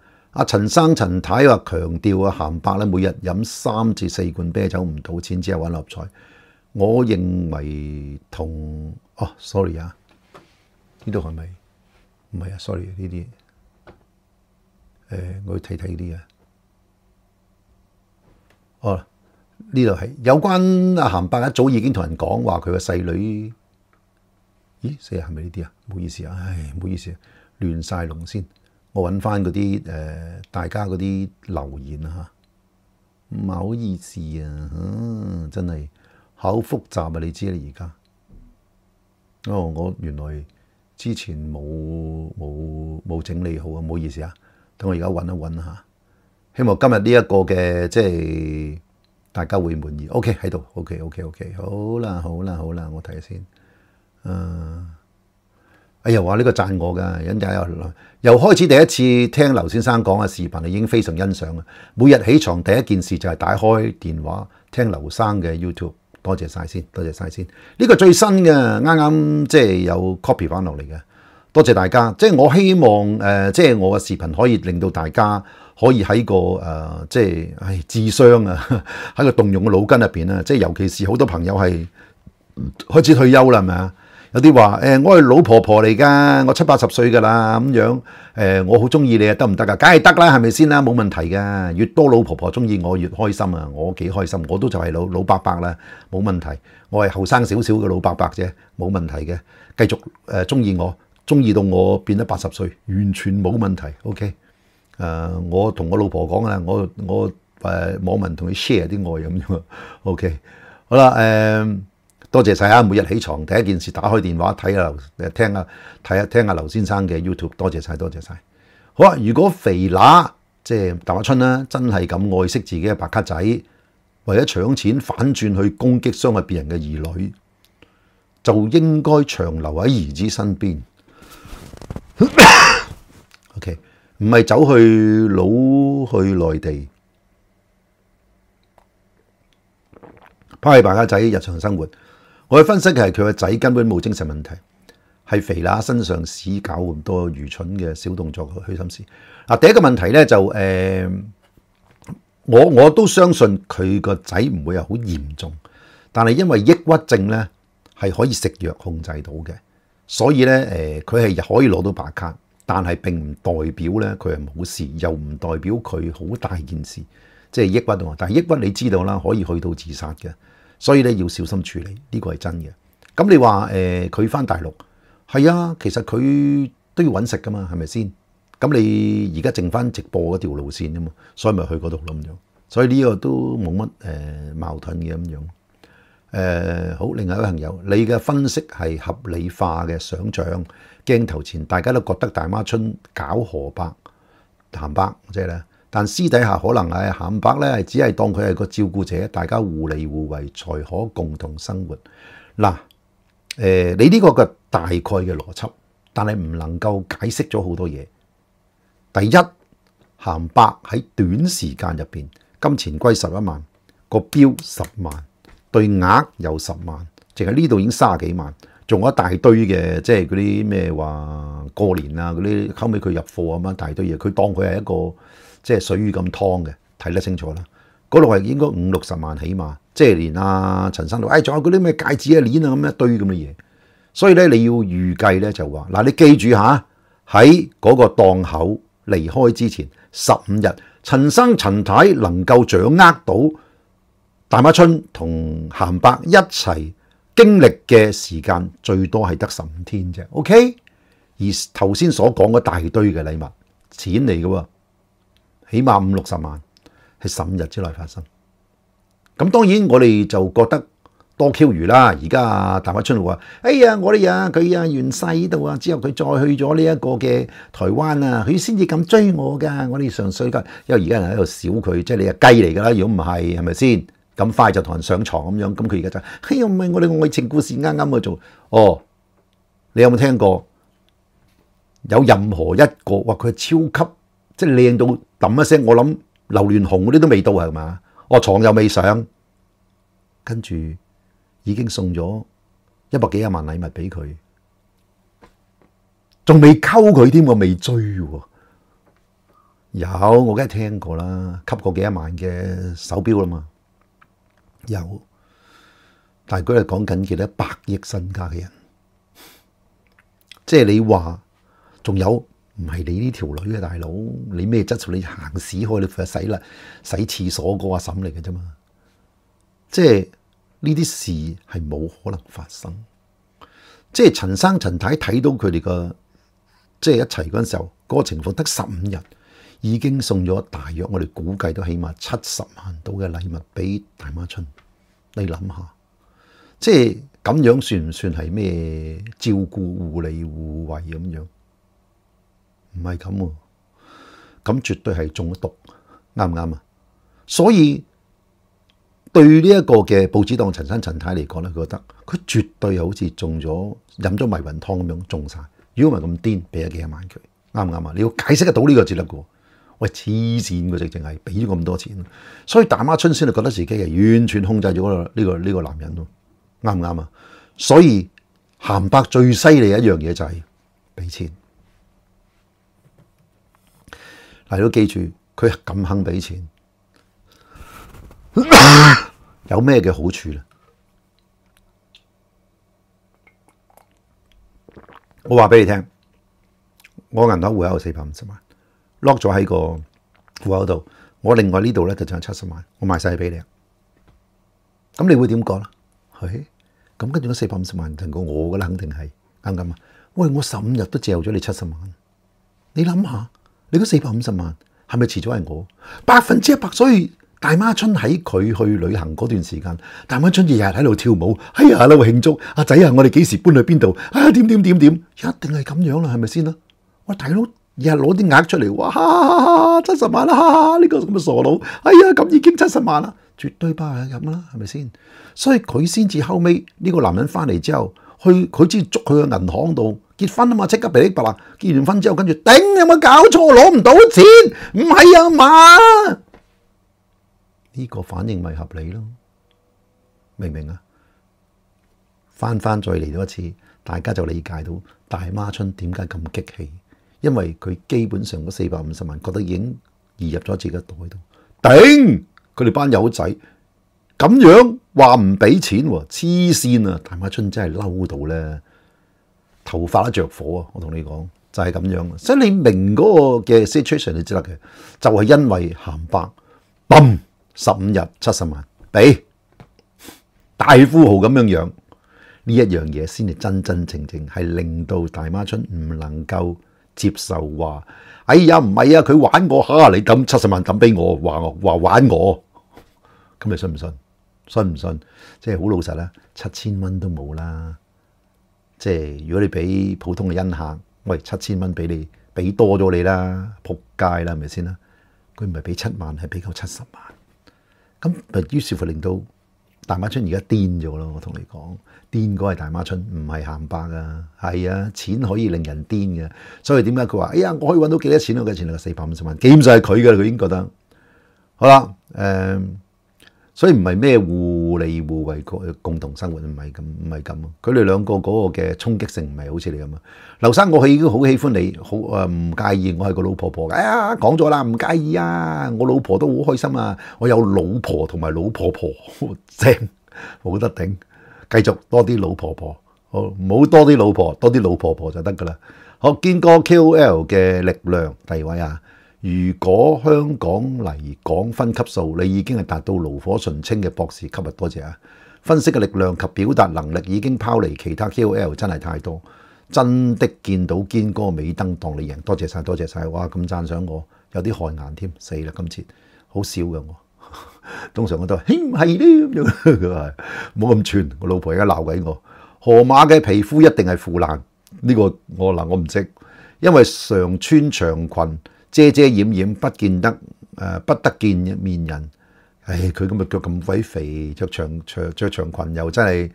阿陈生、陈太话强调啊，咸伯咧每日饮三至四罐啤酒，唔賭钱，只系玩六合彩。我认为同哦，sorry 啊，呢度系咪唔系啊？sorry 呢啲，诶，我睇睇呢啲啊。哦，呢度系有关阿咸伯一早已经同人讲话，佢个细女，咦，四系咪呢啲啊？唔好意思啊，唉，唔好意思啊，乱晒龙先。我揾翻嗰啲誒，大家嗰啲留言啊唔係好意思啊，嗯，真係好複雜啊，你知啦而家。哦，我原來之前冇冇冇整理好啊，唔好意思啊，等我而家揾一揾下，希望今日呢一個嘅即係大家會滿意。OK 喺度，OK OK OK，好啦好啦好啦，我睇先，誒。哎呀！话呢个赞我噶，人哋又由开始第一次听刘先生讲嘅视频，已经非常欣赏啦。每日起床第一件事就系打开电话听刘生嘅 YouTube，多谢晒先，多谢晒先。呢个最新嘅，啱啱即系有 copy 翻落嚟嘅，多谢大家。即系我希望诶，即系我嘅视频可以令到大家可以喺个诶，即系智商啊，喺个动用嘅脑筋入边啊，即系尤其是好多朋友系开始退休啦，系咪啊？有啲話誒，我係老婆婆嚟噶，我七八十歲噶啦咁樣誒，我好中意你啊，得唔得啊？梗係得啦，係咪先啦？冇問題噶，越多老婆婆中意我，越開心啊！我幾開心，我都就係老老伯伯啦，冇問題。我係後生少少嘅老伯伯啫，冇問題嘅。繼續誒中意我，中意到我變得八十歲，完全冇問題。OK，誒，我同我老婆講啦，我我誒冇民同佢 share 啲愛咁樣。OK，好啦，誒。多謝曬啊！每日起床第一件事，打開電話睇啊，聽下睇下聽下劉先生嘅 YouTube。多謝曬，多謝曬。好啊，如果肥乸即係大馬春啦，真係咁愛惜自己嘅白卡仔，為咗搶錢反轉去攻擊傷害別人嘅兒女，就應該長留喺兒子身邊。OK，唔係走去老去內地，抛弃白卡仔日常生活。我去分析嘅系佢个仔根本冇精神问题，系肥乸身上屎搞咁多愚蠢嘅小动作、虚心思。嗱，第一个问题咧就诶，我我都相信佢个仔唔会系好严重，但系因为抑郁症咧系可以食药控制到嘅，所以咧诶佢系可以攞到白卡，但系并唔代表咧佢系冇事，又唔代表佢好大件事，即系抑郁啊！但系抑郁你知道啦，可以去到自杀嘅。所以咧要小心處理，呢個係真嘅。咁你話誒佢翻大陸係啊，其實佢都要揾食噶嘛，係咪先？咁你而家剩翻直播嗰條路線啊嘛，所以咪去嗰度咯咁樣。所以呢個都冇乜誒矛盾嘅咁樣。誒好，另外一位朋友，你嘅分析係合理化嘅想像。鏡頭前大家都覺得大媽春搞河伯、鹹伯，即係咧。但私底下可能係咸白咧，只係當佢係個照顧者，大家互利互惠，才可共同生活。嗱，誒，你呢個嘅大概嘅邏輯，但係唔能夠解釋咗好多嘢。第一，咸伯喺短時間入边，金錢归十一萬，個標十萬，對額又十萬，淨係呢度已經卅幾萬，仲有一大堆嘅，即係嗰啲咩話過年啊嗰啲，後尾佢入貨咁樣大堆嘢，佢當佢係一個。即係水魚咁湯嘅睇得清楚啦。嗰度係應該五六十萬起碼，即係連阿陳生都，誒，仲有嗰啲咩戒指啊、鏈啊咁一堆咁嘅嘢。所以咧，你要預計咧就話嗱，你記住嚇喺嗰個檔口離開之前十五日，陳生陳太能夠掌握到大馬春同鹹白一齊經歷嘅時間最多係得十五天啫。O K. 而頭先所講嗰大堆嘅禮物錢嚟嘅喎。起碼五六十萬，係十五日之內發生。咁當然我哋就覺得多 Q 餘啦。而家啊，大花春露話：，哎呀，我哋啊，佢啊完世呢度啊，之後佢再去咗呢一個嘅台灣啊，佢先至咁追我噶。我哋上水噶，因為而家人喺度少佢，即係你啊雞嚟㗎啦。如果唔係，係咪先咁快就同人上床咁樣？咁佢而家就：，哎呀，唔係我哋愛情故事啱啱去做。哦，你有冇聽過？有任何一個話佢係超級？即系靓到揼一声，我谂刘銮雄嗰啲都未到系嘛，我床又未上，跟住已经送咗一百几廿万礼物俾佢，仲未沟佢添，我未追喎。有，我梗系听过啦，吸过几万嘅手表啦嘛。有，但系佢系讲紧幾多百亿身家嘅人，即系你话仲有。唔系你呢条女嘅大佬，你咩质素？你行屎开你洗啦，洗厕所个阿审嚟嘅啫嘛。即系呢啲事系冇可能发生。即系陈生陈太睇到佢哋個即系一齐嗰阵时候，嗰个情况得十五日，已经送咗大约我哋估计都起码七十万到嘅礼物俾大妈春。你谂下，即系咁样算唔算系咩照顾护理护慰咁样？唔系咁喎，咁絕對係中咗毒，啱唔啱啊？所以對呢一個嘅報紙档陳生陳太嚟講咧，佢覺得佢絕對好似中咗飲咗迷魂湯咁樣中晒，如果唔係咁癲，俾咗幾百萬佢，啱唔啱啊？你要解釋得到呢個先得嘅。喂黐線，佢直情係俾咗咁多錢，所以大妈春先係覺得自己係完全控制咗呢個呢个男人咯，啱唔啱啊？所以鹹白最犀利一樣嘢就係俾錢。系都記住，佢咁肯俾錢，有咩嘅好處咧？我話俾你聽，我銀行户口有四百五十萬，lock 咗喺個户口度。我另外呢度咧就仲有七十萬，我賣晒俾你。咁你會點講咧？係咁跟住嗰四百五十萬成个我噶啦，肯定係啱唔啱啊？喂，我十五日都借咗你七十萬，你諗下？你嗰四百五十萬係咪遲咗係我百分之一百？所以大媽春喺佢去旅行嗰段時間，大媽春日日喺度跳舞，係喺度慶祝阿仔啊，我哋幾時搬去邊度啊？點點點點，一定係咁樣啦，係咪先啦？喂，大佬日日攞啲額出嚟，哇七十萬啦！呢個咁嘅傻佬，哎呀咁已經七十萬啦，絕對包係咁啦，係咪先？所以佢先至後尾呢個男人翻嚟之後，去佢先捉佢嘅銀行度。结婚啊嘛，即刻鼻息白啦！结完婚之后，跟住顶有冇搞错，攞唔到钱？唔系啊嘛，呢个反应咪合理咯？明唔明啊？翻翻再嚟到一次，大家就理解到大妈春点解咁激气，因为佢基本上嗰四百五十万觉得已经移入咗自己袋度。顶佢哋班友仔咁样话唔俾钱，黐线啊！大孖春真系嬲到咧～头发都着火啊！我同你讲就系咁样，所以你明嗰个嘅 situation 你知啦嘅，就系因为行白，嘣十五日七十万俾，大富豪咁样样，呢一样嘢先至真真正正系令到大媽春唔能够接受话，哎呀唔系啊，佢玩我吓，你抌七十万抌俾我，话我话玩我，咁你信唔信？信唔信？即系好老实啦，七千蚊都冇啦。即係如果你俾普通嘅恩客，喂七千蚊俾你，俾多咗你啦，仆街啦，係咪先啦？佢唔係俾七萬，係俾夠七十萬。咁於是乎令到大馬春而家癲咗咯，我同你講，癲哥係大馬春，唔係鹹白啊。係啊，錢可以令人癲嘅。所以點解佢話，哎呀，我可以揾到幾多錢？我嘅錢啊，四百五十萬，本上係佢噶啦，佢已經覺得好啦，誒。所以唔係咩互利互惠共同生活唔係咁唔係咁啊！佢哋兩個嗰個嘅衝擊性唔係好似你啊劉生我係已經好喜歡你，好唔介意我係個老婆婆。哎呀講咗啦，唔介意啊！我老婆都好開心啊！我有老婆同埋老婆婆，正冇得頂，繼續多啲老婆婆，好唔好多啲老婆多啲老婆婆就得㗎啦。好堅哥 K O L 嘅力量第二位啊！如果香港嚟講分級數，你已經係達到爐火純青嘅博士級啊！多謝啊！分析嘅力量及表達能力已經拋離其他 KOL 真係太多，真的見到堅哥尾燈當你贏，多謝曬，多謝曬！哇，咁讚賞我，有啲汗眼添，死啦今次，好少嘅我，通常我都係唔係呢咁樣，佢話冇咁串，我老婆而家鬧鬼我，河馬嘅皮膚一定係腐爛，呢個我嗱我唔識，因為常穿長裙。遮遮掩掩，不見得誒，不得見面人。唉，佢咁嘅腳咁鬼肥，着長長著長裙又真係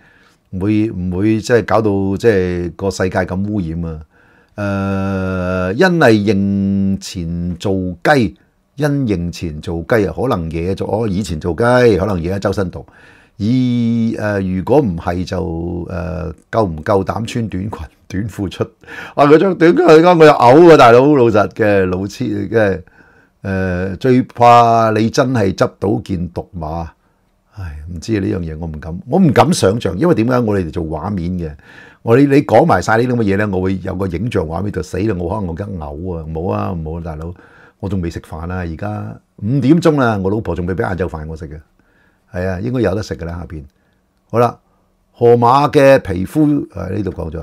唔會唔會，即係搞到即係個世界咁污染啊！誒，因係認前做雞，因認前做雞啊，可能惹做。以前做雞，可能惹喺周身度。而、誒，如果唔係就誒，夠唔夠膽穿短裙？短褲出啊！佢將短佢而家我又嘔啊！大佬老實嘅老黐嘅誒，最怕你真係執到件毒馬。唉，唔知呢樣嘢，我唔敢，我唔敢想象，因為點解我哋做畫面嘅我你你講埋曬呢啲咁嘅嘢咧，我會有個影像畫面就死啦！我可能我而家嘔啊！冇啊冇啊，大佬，我仲未食飯啊！而家五點鐘啦，我老婆仲未俾晏晝飯我食嘅，係啊，應該有得食㗎啦。下邊好啦，河馬嘅皮膚啊，呢度講咗。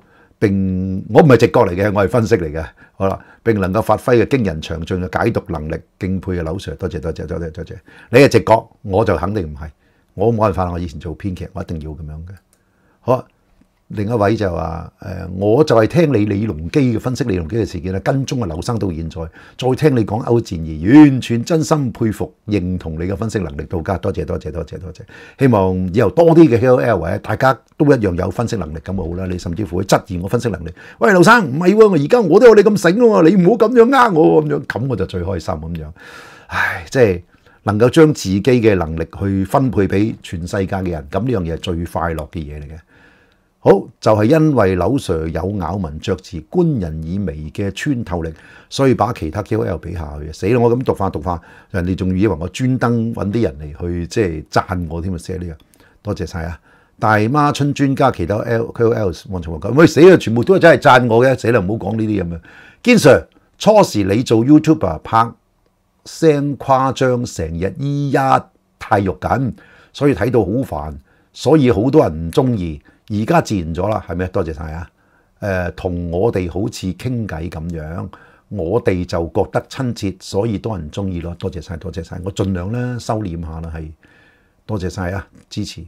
并我唔係直覺嚟嘅，我係分析嚟嘅。好啦，並能夠發揮嘅驚人長進嘅解讀能力，敬佩嘅劉 sir，多謝多謝多謝多謝，你係直覺，我就肯定唔係，我冇辦法，我以前做編劇，我一定要咁樣嘅。好。另一位就話：誒，我就係聽你李隆基嘅分析，李隆基嘅事件啦，跟蹤啊，劉生到現在，再聽你講歐戰而完全真心佩服認同你嘅分析能力到家，多謝多謝多謝多謝，希望以後多啲嘅 H O L 或者大家都一樣有分析能力咁好啦。你甚至乎質疑我分析能力，喂，劉生唔係喎，而家我都有你咁醒喎，你唔好咁樣呃我咁樣咁我就最開心咁樣。唉，即係能夠將自己嘅能力去分配俾全世界嘅人，咁呢樣嘢係最快樂嘅嘢嚟嘅。好就係因為柳 sir 有咬文嚼字、官人以微嘅穿透力，所以把其他 k o L 比下去死啦！我咁讀化讀化，人哋仲以為我專登揾啲人嚟去即係讚我添啊！寫呢個多謝晒啊！大媽春專家其他 k o L 望住我講喂死啦！全部都真係讚我嘅死啦！唔好講呢啲咁樣。堅 sir 初時你做 YouTube 拍聲誇張成日咿呀太肉緊，所以睇到好煩，所以好多人唔中意。而家自然咗啦，系咪多謝晒啊！誒，同我哋好似傾偈咁樣，我哋就覺得親切，所以多人中意咯。多謝晒，多謝晒。我盡量咧收斂下啦，係多謝晒啊！支持，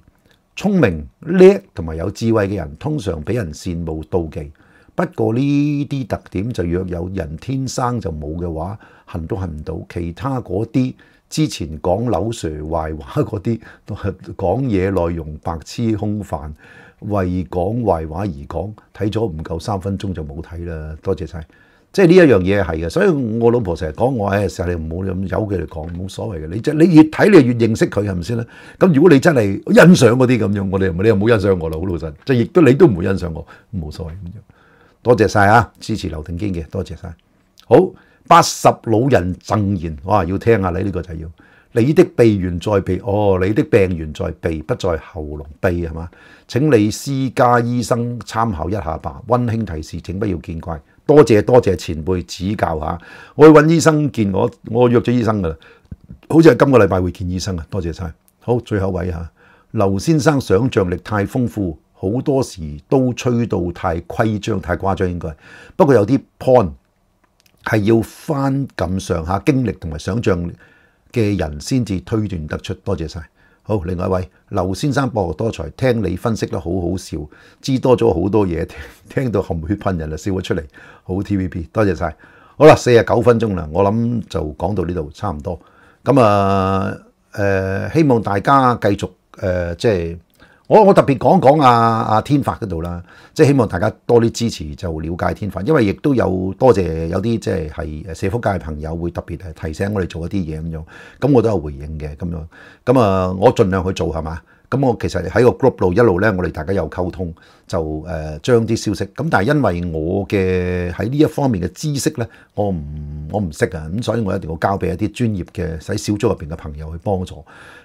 聰明叻同埋有智慧嘅人，通常俾人羨慕妒忌。不過呢啲特點就若有人天生就冇嘅話，恨都恨唔到。其他嗰啲之前講柳 Sir 壞話嗰啲，講嘢內容白痴空泛。为讲坏话而讲，睇咗唔够三分钟就冇睇啦。多谢晒，即系呢一样嘢系嘅。所以我老婆成日讲我，诶，成日唔好咁有嘅嚟讲，冇所谓嘅。你即系你越睇你越认识佢，系咪先啦？咁如果你真系欣赏嗰啲咁样，我哋你又冇欣赏我啦。好老实，即系亦都你都唔会欣赏我，冇所谓咁样。多谢晒啊！支持刘定坚嘅，多谢晒。好，八十老人赠言，我要听下你呢个仔要。你的鼻源在鼻，哦，你的病源在鼻，不在喉咙鼻系嘛？请你私家医生参考一下吧。温馨提示，请不要见怪。多谢多谢前辈指教下。我去搵医生见我，我约咗医生噶啦，好似系今个礼拜会见医生啊。多谢晒。好，最后位吓，刘先生想像力太丰富，好多时都吹到太夸张，太夸张应该。不过有啲 point 系要翻咁上下经历同埋想像。嘅人先至推斷得出，多謝晒。好，另外一位劉先生博學多才，聽你分析得好好笑，知多咗好多嘢，聽到含血噴人就笑咗出嚟。好 T V B，多謝晒。好啦，四十九分鐘啦，我諗就講到呢度差唔多。咁啊誒，希望大家繼續誒，即係。我我特別講講阿阿天法嗰度啦，即係希望大家多啲支持，就了解天法，因為亦都有多謝有啲即係社福界嘅朋友會特別提醒我哋做一啲嘢咁樣，咁我都有回應嘅咁樣，咁啊我盡量去做係嘛，咁我其實喺個 group 路一路咧，我哋大家有溝通，就誒將啲消息，咁但係因為我嘅喺呢一方面嘅知識咧，我唔我唔識啊，咁所以我一定要交俾一啲專業嘅喺小組入面嘅朋友去幫助。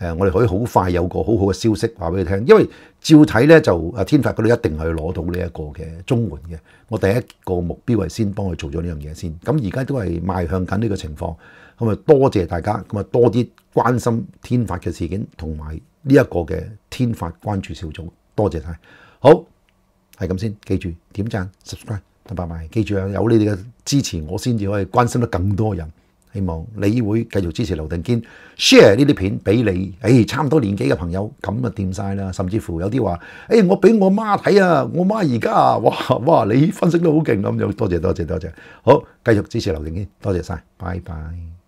誒，我哋可以好快有個好好嘅消息話俾佢聽，因為照睇咧就啊天發嗰度一定係攞到呢一個嘅中援嘅。我第一個目標係先幫佢做咗呢樣嘢先。咁而家都係邁向緊呢個情況。咁啊，多謝大家，咁啊多啲關心天發嘅事件同埋呢一個嘅天發關注少總，多謝曬。好，係咁先，記住點贊、subscribe 同埋記住啊，有你哋嘅支持，我先至可以關心得更多人。希望你會繼續支持劉定堅，share 呢啲片俾你，誒差唔多年紀嘅朋友咁啊掂晒啦。甚至乎有啲話，誒我俾我媽睇啊，我媽而家啊，哇哇你分析得好勁咁样，多謝多謝多谢，好，繼續支持劉定堅，多謝晒，拜拜。